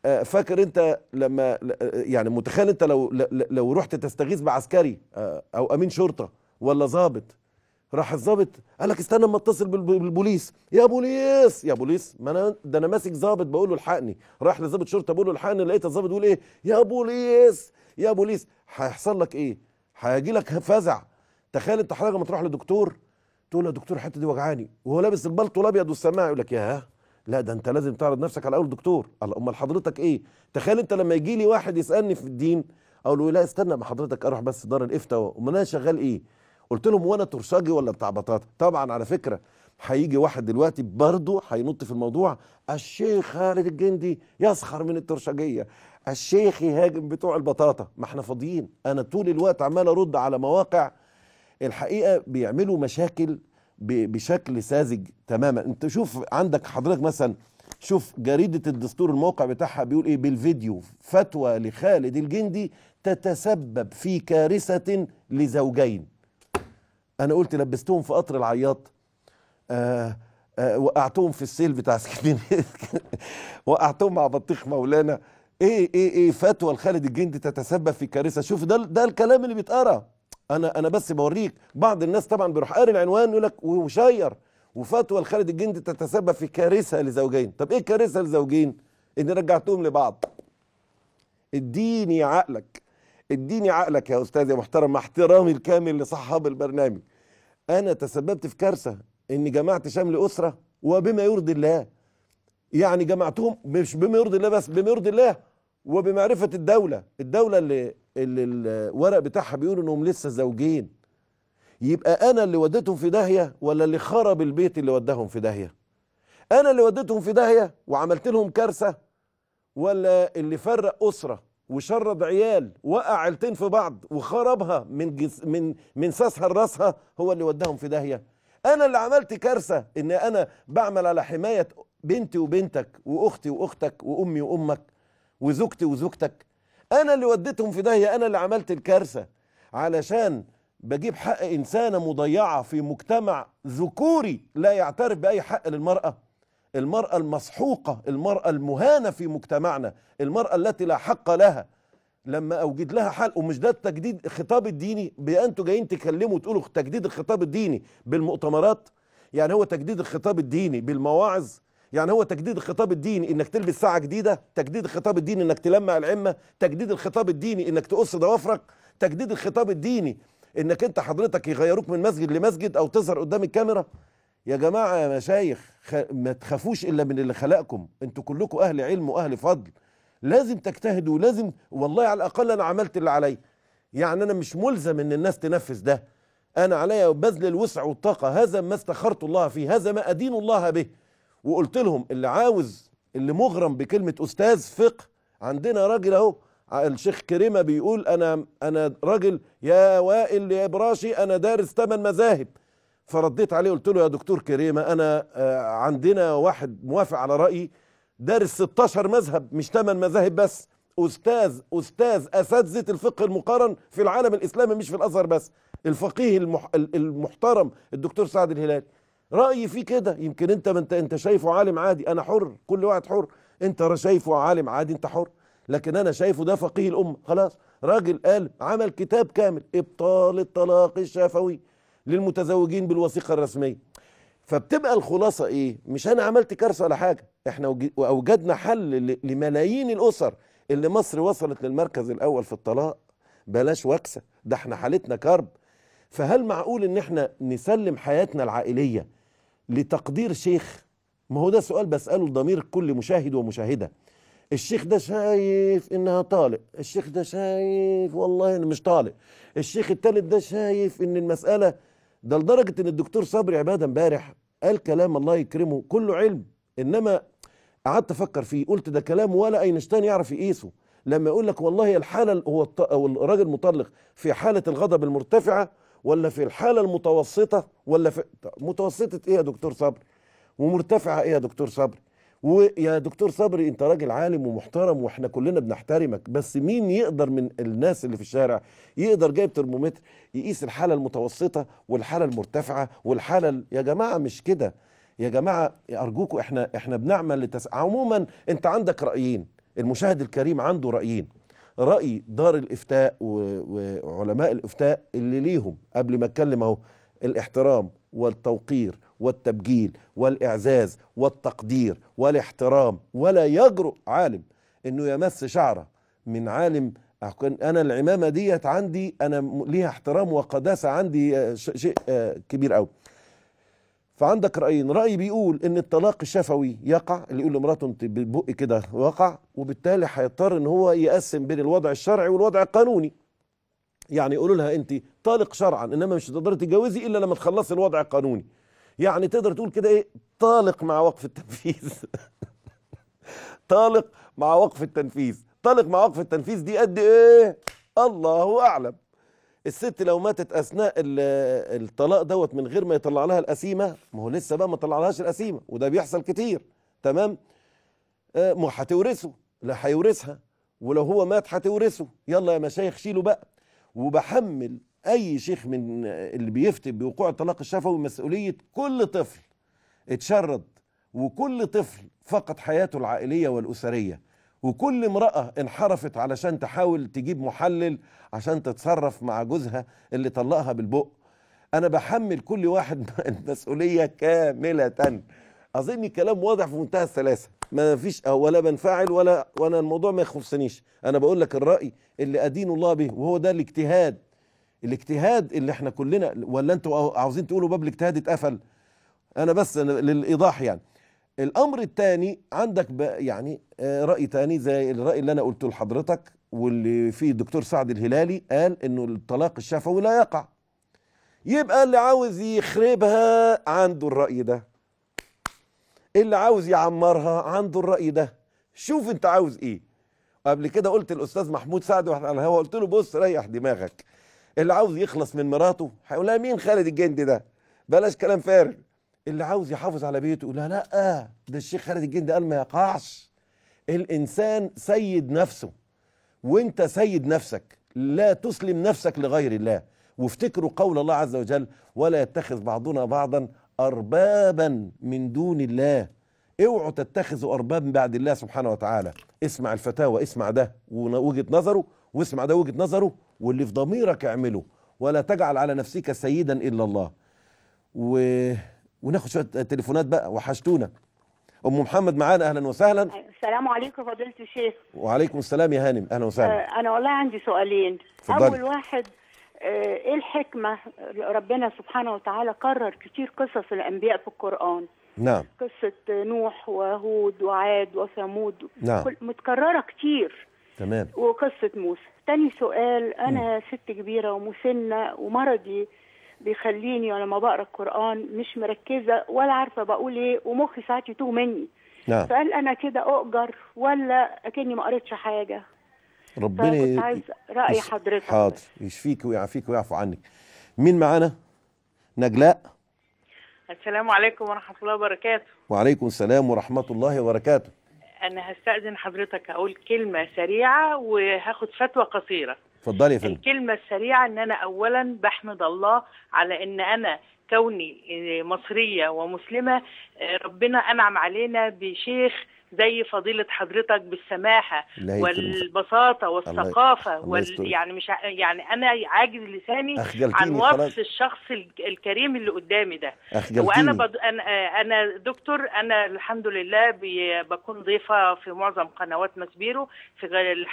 آه، فاكر انت لما يعني متخيل انت لو لو رحت تستغيث بعسكري آه، او امين شرطه ولا ظابط راح الظابط قال لك استنى اما اتصل بالبوليس يا بوليس يا بوليس ما انا ده انا ماسك ظابط بقول له الحقني راح لظابط شرطه بقول له الحقني لقيت الظابط بيقول ايه يا بوليس يا بوليس هيحصل لك ايه هيجي لك فزع تخيل انت حضرتك لما تروح لدكتور تقول له يا دكتور الحته دي وجعاني وهو لابس البلطو الابيض والسماعه يقول لك يا ها لا ده انت لازم تعرض نفسك على اول دكتور قال امال حضرتك ايه تخيل انت لما يجي لي واحد يسالني في الدين اقول له إيه؟ لا استنى ما حضرتك اروح بس دار الافتاء وما انا شغال ايه قلت لهم وانا ترساجي ولا بتاع بطاطا طبعا على فكره هيجي واحد دلوقتي برضه هينط في الموضوع الشيخ خالد الجندي يسخر من الترشجيه الشيخ يهاجم بتوع البطاطا ما احنا فاضيين انا طول الوقت عمال ارد على مواقع الحقيقه بيعملوا مشاكل بشكل ساذج تماما انت شوف عندك حضرتك مثلا شوف جريدة الدستور الموقع بتاعها بيقول ايه بالفيديو فتوى لخالد الجندي تتسبب في كارثة لزوجين انا قلت لبستهم في قطر العياط آه, آه، وقعتهم في السيل بتاع [LAUGHS] سكتين وقعتهم مع بطيخ مولانا ايه ايه ايه فتوى لخالد الجندي تتسبب في كارثه شوف ده ده الكلام اللي بيتقرا انا انا بس بوريك بعض الناس طبعا بيروح قاري العنوان يقول لك وشير وفتوى لخالد الجندي تتسبب في كارثه لزوجين طب ايه كارثه لزوجين ان رجعتهم لبعض اديني عقلك اديني عقلك يا استاذ يا محترم مع احترامي الكامل لصحاب البرنامج انا تسببت في كارثه اني جمعت شمل اسره وبما يرضي الله يعني جمعتهم مش بما يرضي الله بس بما يرضي الله وبمعرفه الدوله الدوله اللي, اللي الورق بتاعها بيقول انهم لسه زوجين يبقى انا اللي وديتهم في داهيه ولا اللي خرب البيت اللي وداهم في داهيه انا اللي وديتهم في داهيه وعملت لهم كارثه ولا اللي فرق اسره وشرد عيال وقع عيلتين في بعض وخربها من جس من من ساسها لراسها هو اللي وداهم في داهيه انا اللي عملت كارثه ان انا بعمل على حمايه بنتي وبنتك واختي واختك وامي وامك وزوجتي وزوجتك انا اللي وديتهم في داهيه انا اللي عملت الكارثه علشان بجيب حق انسانه مضيعه في مجتمع ذكوري لا يعترف باي حق للمراه المرأة المسحوقة المرأة المهانة في مجتمعنا المرأة التي لا حق لها لما اوجد لها حل ومش ده التجديد الخطاب الديني انتوا جايين تكلموا تقولوا تجديد الخطاب الديني بالمؤتمرات يعني هو تجديد الخطاب الديني بالمواعظ يعني هو تجديد الخطاب الديني انك تلبس ساعه جديده تجديد الخطاب الديني انك تلمع العمه تجديد الخطاب الديني انك تقص ضوافرك تجديد الخطاب الديني انك انت حضرتك يغيروك من مسجد لمسجد او تظهر قدام الكاميرا يا جماعة يا مشايخ ما تخافوش إلا من اللي خلقكم أنتوا كلكم أهل علم وأهل فضل لازم تجتهدوا لازم والله على الأقل أنا عملت اللي عليا يعني أنا مش ملزم إن الناس تنفذ ده أنا عليا بذل الوسع والطاقة هذا ما استخرت الله فيه هذا ما أدين الله به وقلت لهم اللي عاوز اللي مغرم بكلمة أستاذ فقه عندنا راجل أهو الشيخ كريمة بيقول أنا أنا راجل يا وائل يا براشي أنا دارس ثمان مذاهب فرديت عليه قلت له يا دكتور كريمه انا آه، عندنا واحد موافق على رايي دارس 16 مذهب مش 8 مذاهب بس استاذ استاذ اساتذه الفقه المقارن في العالم الاسلامي مش في الازهر بس الفقيه المح... المحترم الدكتور سعد الهلال رايي فيه كده يمكن انت ما انت انت شايفه عالم عادي انا حر كل واحد حر انت شايفه عالم عادي انت حر لكن انا شايفه ده فقيه الامه خلاص راجل قال عمل كتاب كامل ابطال الطلاق الشفوي للمتزوجين بالوثيقه الرسميه فبتبقى الخلاصه ايه مش انا عملت كارثه ولا حاجه احنا اوجدنا حل لملايين الاسر اللي مصر وصلت للمركز الاول في الطلاق بلاش وكسه ده احنا حالتنا كرب فهل معقول ان احنا نسلم حياتنا العائليه لتقدير شيخ ما هو ده سؤال بساله لضمير كل مشاهد ومشاهده الشيخ ده شايف انها طالق الشيخ ده شايف والله انه مش طالق الشيخ التالت ده شايف ان المساله ده لدرجه ان الدكتور صبري عباده امبارح قال كلام الله يكرمه كله علم انما قعدت افكر فيه قلت ده كلام ولا اينشتاين يعرف يقيسه لما يقول لك والله الحاله هو الط... الراجل المطلق في حاله الغضب المرتفعه ولا في الحاله المتوسطه ولا في متوسطه ايه يا دكتور صبري ومرتفعه ايه يا دكتور صبري ويا دكتور صبري انت راجل عالم ومحترم واحنا كلنا بنحترمك بس مين يقدر من الناس اللي في الشارع يقدر جايب ترمومتر يقيس الحاله المتوسطه والحاله المرتفعه والحاله ال... يا جماعه مش كده يا جماعه ارجوكم احنا احنا بنعمل لتس... عموما انت عندك رايين المشاهد الكريم عنده رايين راي دار الافتاء و... وعلماء الافتاء اللي ليهم قبل ما اتكلم اهو الاحترام والتوقير والتبجيل والإعزاز والتقدير والاحترام ولا يجرؤ عالم أنه يمس شعره من عالم أنا العمامة ديت عندي أنا ليها احترام وقداسة عندي آه، شيء آه، كبير قوي فعندك رأيين رأي بيقول ان الطلاق الشفوي يقع اللي يقول لمراته انت كده وقع وبالتالي هيضطر ان هو يقسم بين الوضع الشرعي والوضع القانوني يعني يقولوا لها انت طالق شرعا انما مش تقدر تتجوزي الا لما تخلصي الوضع القانوني يعني تقدر تقول كده ايه طالق مع وقف التنفيذ [LAUGHS] طالق مع وقف التنفيذ طالق مع وقف التنفيذ دي قد ايه الله اعلم الست لو ماتت اثناء آه، الطلاق دوت من غير ما يطلع لها القسيمه ما هو لسه بقى ما طلعلهاش القسيمه وده بيحصل كتير تمام آه، ما هتورثه لا هيورثها ولو هو مات هتورثه يلا يا مشايخ شيلوا بقى وبحمل اي شيخ من اللي بيفتي بوقوع الطلاق الشفوي مسؤوليه كل طفل اتشرد وكل طفل فقد حياته العائليه والاسريه وكل امراه انحرفت علشان تحاول تجيب محلل عشان تتصرف مع جوزها اللي طلقها بالبق انا بحمل كل واحد المسؤوليه [LAUGHS] كامله اظن الكلام واضح في منتهى السلاسه ما فيش ولا بنفعل ولا وانا الموضوع ما يخصنيش انا بقول لك الراي اللي ادين الله به وهو ده الاجتهاد الاجتهاد اللي احنا كلنا ولا انتوا عاوزين تقولوا باب الاجتهاد اتقفل انا بس أنا للايضاح يعني الامر الثاني عندك يعني آه، راي ثاني زي الراي اللي انا قلته لحضرتك واللي فيه الدكتور سعد الهلالي قال انه الطلاق الشفوي لا يقع يبقى اللي عاوز يخربها عنده الراي ده اللي عاوز يعمرها عنده الرأي ده شوف انت عاوز ايه قبل كده قلت الاستاذ محمود سعد واحنا على الهواء قلت له بص ريح دماغك اللي عاوز يخلص من مراته هيقول لها مين خالد الجندي ده بلاش كلام فارغ اللي عاوز يحافظ على بيته يقول لها لا ده الشيخ خالد الجندي قال ما يقعش الانسان سيد نفسه وانت سيد نفسك لا تسلم نفسك لغير الله وافتكروا قول الله عز وجل ولا يتخذ بعضنا بعضا أربابا من دون الله اوعوا تتخذوا أرباب بعد الله سبحانه وتعالى اسمع الفتاوى اسمع ده وجهة نظره واسمع ده وجهة نظره واللي في ضميرك اعمله ولا تجعل على نفسك سيدا إلا الله و... وناخد شوية تليفونات بقى وحشتونا ام محمد معانا اهلا وسهلا السلام عليكم فضيله الشيخ وعليكم السلام يا هانم اهلا وسهلا أه، انا والله عندي سؤالين فضل. اول واحد آه، ايه الحكمه ربنا سبحانه وتعالى كرر كتير قصص الانبياء في القران نعم قصه نوح وهود وعاد وثمود نعم متكرره كتير تمام وقصه موسى تاني سؤال انا م. ست كبيره ومسنه ومرضي بيخليني لما بقرا القران مش مركزه ولا عارفه بقول ايه ومخي ساعات يتوه مني نعم فقال انا كده اؤجر ولا اكني ما قريتش حاجه ربنا عايز راي حضرتك حاضر يشفيك ويعافيك ويعفو عنك مين معانا نجلاء السلام عليكم ورحمه الله وبركاته وعليكم السلام ورحمه الله وبركاته انا هستاذن حضرتك اقول كلمه سريعه وهاخد فتوى قصيره اتفضلي يا فندم الكلمه السريعه ان انا اولا بحمد الله على ان انا كوني مصريه ومسلمه ربنا انعم علينا بشيخ زي فضيلة حضرتك بالسماحة والبساطة والثقافة وال... يعني مش يعني أنا عاجز لساني عن وصف خلاص. الشخص الكريم اللي قدامي ده وأنا بد... أنا... أنا دكتور أنا الحمد لله ب... بكون ضيفة في معظم قنوات مسبيرو في غير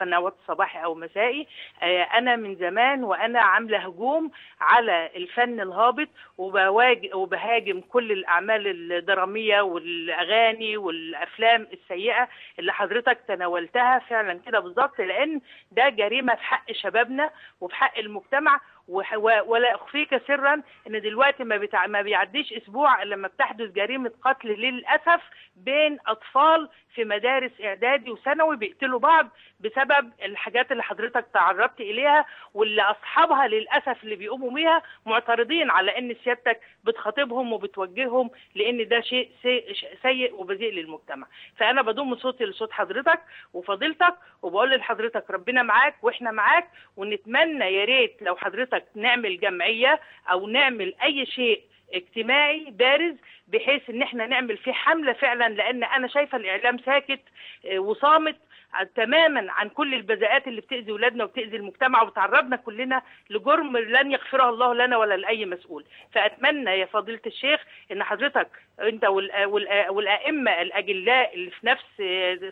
قنوات صباحي أو مسائي آه، أنا من زمان وأنا عاملة هجوم على الفن الهابط وبواج... وبهاجم كل الأعمال الدرامية والأغاني والأفلام الافلام السيئه اللي حضرتك تناولتها فعلا كده بالظبط لان ده جريمه في حق شبابنا وفي حق المجتمع ولا اخفيك سرا ان دلوقتي ما, بتاع ما بيعديش اسبوع لما بتحدث جريمه قتل للاسف بين اطفال في مدارس اعدادي وثانوي بيقتلوا بعض بسبب الحاجات اللي حضرتك تعرضت اليها واللي اصحابها للاسف اللي بيقوموا بيها معترضين على ان سيادتك بتخاطبهم وبتوجههم لان ده شيء سيء وبذيء للمجتمع فانا بضم صوتي لصوت حضرتك وفضيلتك وبقول لحضرتك ربنا معاك واحنا معاك ونتمنى يا ريت لو حضرتك نفسك نعمل جمعيه او نعمل اي شيء اجتماعي بارز بحيث ان احنا نعمل فيه حمله فعلا لان انا شايفه الاعلام ساكت آه، وصامت تماما عن كل البذاءات اللي بتاذي ولادنا وبتاذي المجتمع وبتعرضنا كلنا لجرم لن يغفرها الله لنا ولا لاي مسؤول فاتمنى يا فضيله الشيخ ان حضرتك انت والائمه الاجلاء اللي في نفس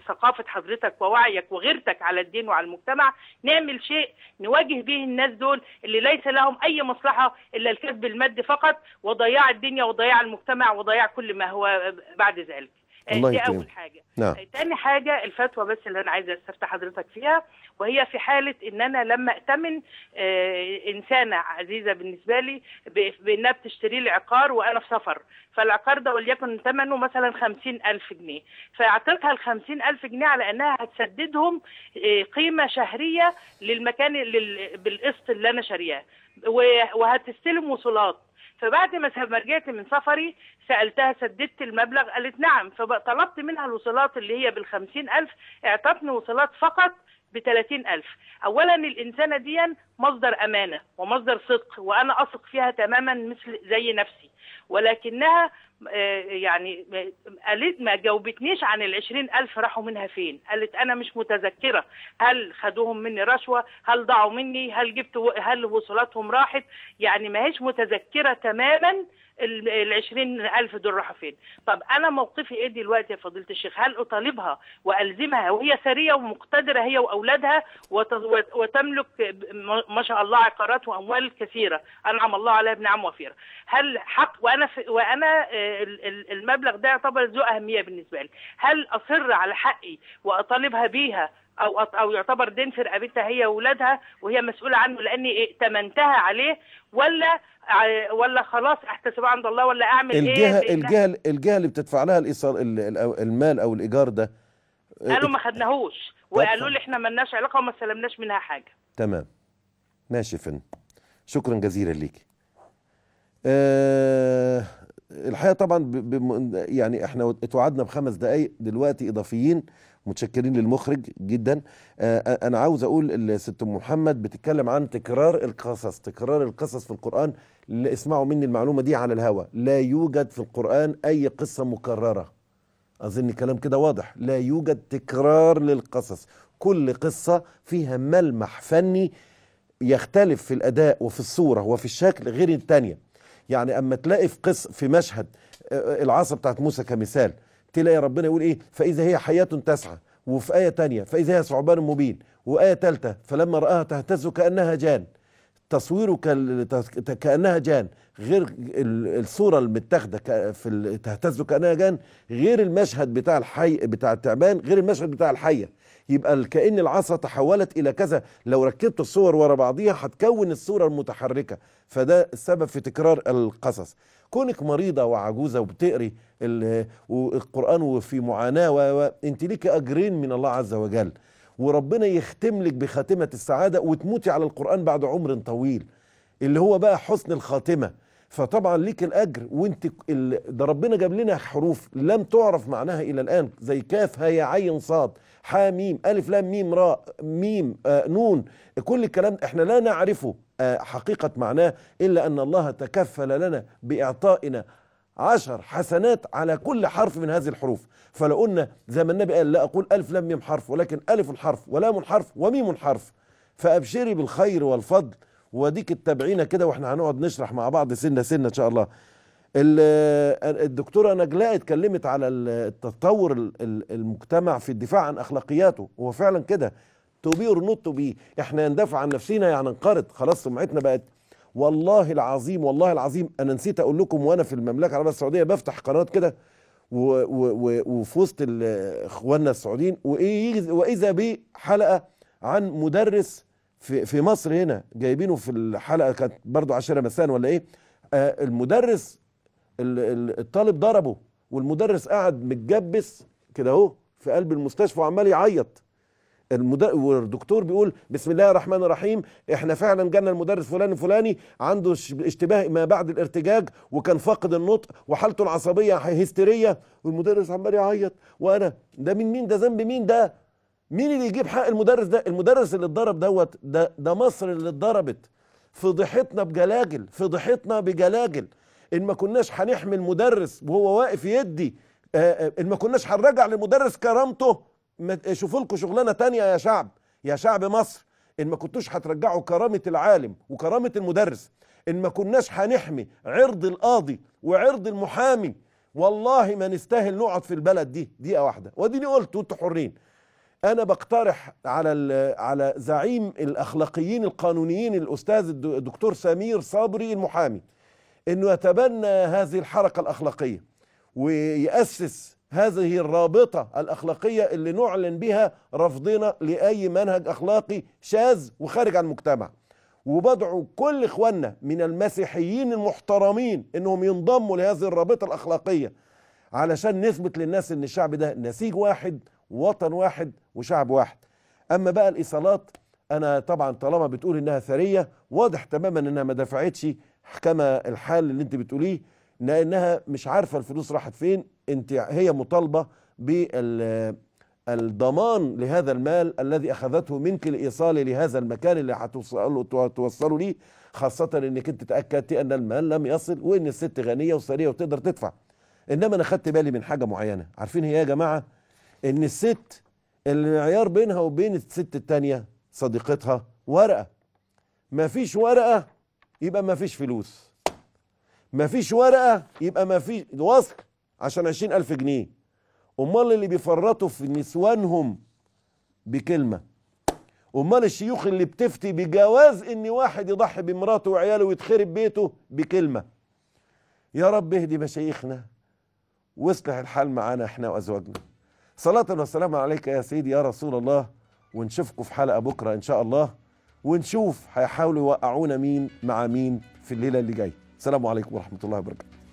ثقافه حضرتك ووعيك وغيرتك على الدين وعلى المجتمع نعمل شيء نواجه به الناس دول اللي ليس لهم اي مصلحه الا الكسب المادي فقط وضياع الدنيا وضياع المجتمع وضياع كل ما هو بعد ذلك آه، الله دي اول حاجه نعم. آه، تاني حاجه الفتوى بس اللي انا عايزه استفتح حضرتك فيها وهي في حاله ان انا لما اتمن آه، انسانه عزيزه بالنسبه لي بانها بتشتري لي عقار وانا في سفر فالعقار ده وليكن ثمنه مثلا 50000 جنيه فاعطيتها ال 50000 جنيه على انها هتسددهم قيمه شهريه للمكان بالقسط اللي انا شارياه وهتستلم وصولات فبعد ما رجعت من سفري سالتها سددت المبلغ قالت نعم فطلبت منها الوصلات اللي هي بالخمسين ألف اعطتني وصلات فقط ب 30000 اولا الانسانه دي مصدر امانه ومصدر صدق وانا اثق فيها تماما مثل زي نفسي ولكنها آه، يعني قالت ما جاوبتنيش عن ال 20000 راحوا منها فين قالت انا مش متذكره هل خدوهم مني رشوه هل ضاعوا مني هل جبت هل وصولاتهم راحت يعني ما هيش متذكره تماما ال 20000 دول راحوا فين طب انا موقفي ايه دلوقتي يا فضيله الشيخ هل اطالبها والزمها وهي ثريه ومقتدره هي واولادها وتملك ما شاء الله عقارات واموال كثيره انعم الله عليها بنعم وفيره هل حق وانا وانا المبلغ ده يعتبر ذو اهميه بالنسبه لي هل اصر على حقي واطالبها بيها او او يعتبر دين في رقبتها هي واولادها وهي مسؤوله عنه لاني ائتمنتها عليه ولا ولا خلاص احتسبها عند الله ولا اعمل الجهة ايه الجهه الجهه الجهه اللي بتدفع لها الايصال المال او الايجار ده قالوا ما خدناهوش وقالوا لي احنا لناش علاقه وما استلمناش منها حاجه تمام ماشي فن شكرا جزيلا ليك آه، الحقيقه طبعا ب ب يعني احنا اتوعدنا بخمس دقائق دلوقتي اضافيين متشكرين للمخرج جدا آه, آه، انا عاوز اقول الست ام محمد بتتكلم عن تكرار القصص تكرار القصص في القران اللي اسمعوا مني المعلومه دي على الهوا لا يوجد في القران اي قصه مكرره اظن كلام كده واضح لا يوجد تكرار للقصص كل قصه فيها ملمح فني يختلف في الاداء وفي الصوره وفي الشكل غير الثانيه يعني اما تلاقي في قص في مشهد العصا بتاعت موسى كمثال تلاقي ربنا يقول ايه فاذا هي حياه تسعى وفي ايه تانية فاذا هي ثعبان مبين وايه ثالثه فلما راها تهتز كانها جان تصويرك كانها جان غير الصوره المتاخده في تهتز كانها جان غير المشهد بتاع الحي بتاع التعبان غير المشهد بتاع الحيه يبقى كأن العصا تحولت إلى كذا لو ركبت الصور ورا بعضيها هتكون الصورة المتحركة فده السبب في تكرار القصص كونك مريضة وعجوزة وبتقري القرآن وفي معاناة وانت ليك أجرين من الله عز وجل وربنا يختم لك بخاتمة السعادة وتموتي على القرآن بعد عمر طويل اللي هو بقى حسن الخاتمة فطبعا ليك الأجر وانت ده ربنا جاب لنا حروف لم تعرف معناها إلى الآن زي كاف هي عين صاد ح م ألف لام ميم راء ميم آه نون كل الكلام احنا لا نعرفه آه حقيقة معناه إلا أن الله تكفل لنا بإعطائنا عشر حسنات على كل حرف من هذه الحروف فلو قلنا زي ما النبي قال لا أقول ألف لام ميم حرف ولكن ألف حرف ولام حرف وميم حرف فأبشري بالخير والفضل واديك التابعين كده واحنا هنقعد نشرح مع بعض سنة سنة إن شاء الله الدكتوره نجلاء اتكلمت على التطور المجتمع في الدفاع عن اخلاقياته هو فعلا كده تو بي اور نوت تو بي احنا ندافع عن نفسنا يعني ننقرض خلاص سمعتنا بقت والله العظيم والله العظيم انا نسيت اقول لكم وانا في المملكه العربيه السعوديه بفتح قنوات كده وفي وسط اخواننا السعوديين واذا بي حلقه عن مدرس في مصر هنا جايبينه في الحلقه كانت برضو 10 مساء ولا ايه آه، المدرس الطالب ضربه والمدرس قاعد متجبس كده اهو في قلب المستشفى وعمال يعيط والدكتور بيقول بسم الله الرحمن الرحيم احنا فعلا جالنا المدرس فلان الفلاني عنده اشتباه ما بعد الارتجاج وكان فاقد النطق وحالته العصبيه هستيريه والمدرس عمال يعيط وانا ده من مين ده ذنب مين ده مين اللي يجيب حق المدرس ده المدرس اللي اتضرب دوت ده ده مصر اللي اتضربت فضحتنا بجلاجل فضحتنا بجلاجل ان ما كناش هنحمي المدرس وهو واقف يدي آه، آه، ان ما كناش هنرجع لمدرس كرامته شوفوا لكم شغلانه تانية يا شعب يا شعب مصر ان ما كنتوش هترجعوا كرامه العالم وكرامه المدرس ان ما كناش هنحمي عرض القاضي وعرض المحامي والله ما نستاهل نقعد في البلد دي دقيقه واحده واديني قلت وانتوا حرين انا بقترح على على زعيم الاخلاقيين القانونيين الاستاذ الدكتور سمير صبري المحامي انه يتبنى هذه الحركه الاخلاقيه ويأسس هذه الرابطه الاخلاقيه اللي نعلن بها رفضنا لاي منهج اخلاقي شاذ وخارج عن المجتمع وبدعو كل اخواننا من المسيحيين المحترمين انهم ينضموا لهذه الرابطه الاخلاقيه علشان نثبت للناس ان الشعب ده نسيج واحد وطن واحد وشعب واحد اما بقى الايصالات انا طبعا طالما بتقول انها ثريه واضح تماما انها ما دفعتش كما الحال اللي انت بتقوليه لانها مش عارفه الفلوس راحت فين انت هي مطالبه بالضمان لهذا المال الذي اخذته منك لايصاله لهذا المكان اللي هتوصله ليه خاصه انك انت تاكدتي ان المال لم يصل وان الست غنيه وثريه وتقدر تدفع انما انا خدت بالي من حاجه معينه عارفين هي يا جماعه ان الست المعيار بينها وبين الست التانيه صديقتها ورقه ما فيش ورقه يبقى ما فيش فلوس ما فيش ورقة يبقى ما فيش وثق عشان عشرين ألف جنيه أمال اللي بيفرطوا في نسوانهم بكلمة أمال الشيوخ اللي بتفتي بجواز إن واحد يضحي بمراته وعياله ويتخرب بيته بكلمة يا رب اهدي مشايخنا واصلح الحال معانا احنا وأزواجنا صلاة وسلام عليك يا سيدي يا رسول الله ونشوفكم في حلقة بكرة إن شاء الله ونشوف هيحاولوا يوقعونا مين مع مين في الليله اللي جايه السلام عليكم ورحمه الله وبركاته